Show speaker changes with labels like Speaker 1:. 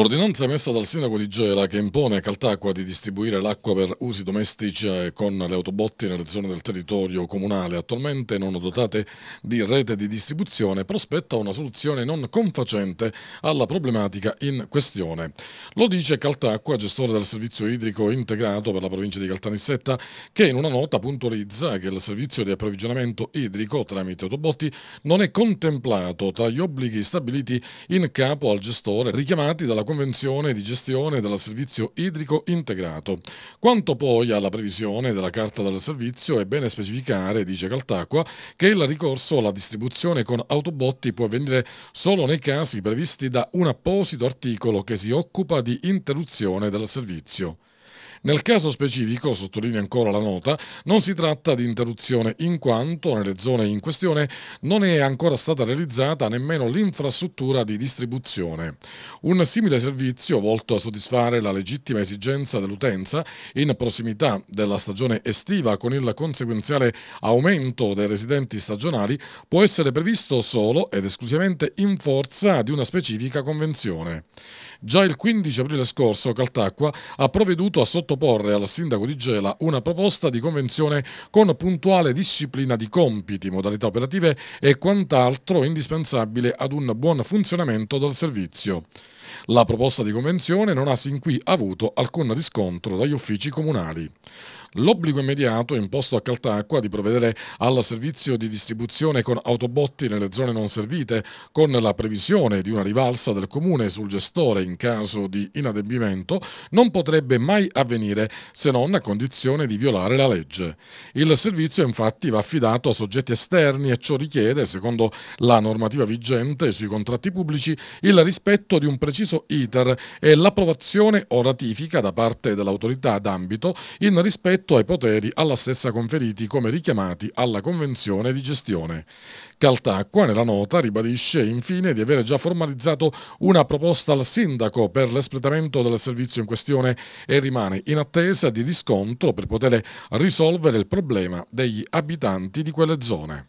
Speaker 1: L'ordinanza emessa dal sindaco di Gela che impone a Caltacqua di distribuire l'acqua per usi domestici con le autobotti nelle zone del territorio comunale attualmente non dotate di rete di distribuzione prospetta una soluzione non confacente alla problematica in questione. Lo dice Caltacqua, gestore del servizio idrico integrato per la provincia di Caltanissetta, che in una nota puntualizza che il servizio di approvvigionamento idrico tramite autobotti non è contemplato tra gli obblighi stabiliti in capo al gestore richiamati dalla convenzione di gestione del servizio idrico integrato. Quanto poi alla previsione della carta del servizio, è bene specificare, dice Caltacqua, che il ricorso alla distribuzione con autobotti può avvenire solo nei casi previsti da un apposito articolo che si occupa di interruzione del servizio. Nel caso specifico, sottolinea ancora la nota, non si tratta di interruzione in quanto nelle zone in questione non è ancora stata realizzata nemmeno l'infrastruttura di distribuzione. Un simile servizio volto a soddisfare la legittima esigenza dell'utenza in prossimità della stagione estiva con il conseguenziale aumento dei residenti stagionali può essere previsto solo ed esclusivamente in forza di una specifica convenzione. Già il 15 aprile scorso Caltacqua ha provveduto a sottolineare sottoporre al sindaco di Gela una proposta di convenzione con puntuale disciplina di compiti, modalità operative e quant'altro indispensabile ad un buon funzionamento del servizio. La proposta di convenzione non ha sin qui avuto alcun riscontro dagli uffici comunali l'obbligo immediato imposto a Caltacqua di provvedere al servizio di distribuzione con autobotti nelle zone non servite, con la previsione di una rivalsa del comune sul gestore in caso di inadempimento, non potrebbe mai avvenire se non a condizione di violare la legge. Il servizio infatti va affidato a soggetti esterni e ciò richiede, secondo la normativa vigente sui contratti pubblici, il rispetto di un preciso iter e l'approvazione o ratifica da parte dell'autorità d'ambito in rispetto rispetto ai poteri alla stessa conferiti come richiamati alla Convenzione di gestione. Caltacqua nella nota ribadisce infine di avere già formalizzato una proposta al sindaco per l'espletamento del servizio in questione e rimane in attesa di riscontro per poter risolvere il problema degli abitanti di quelle zone.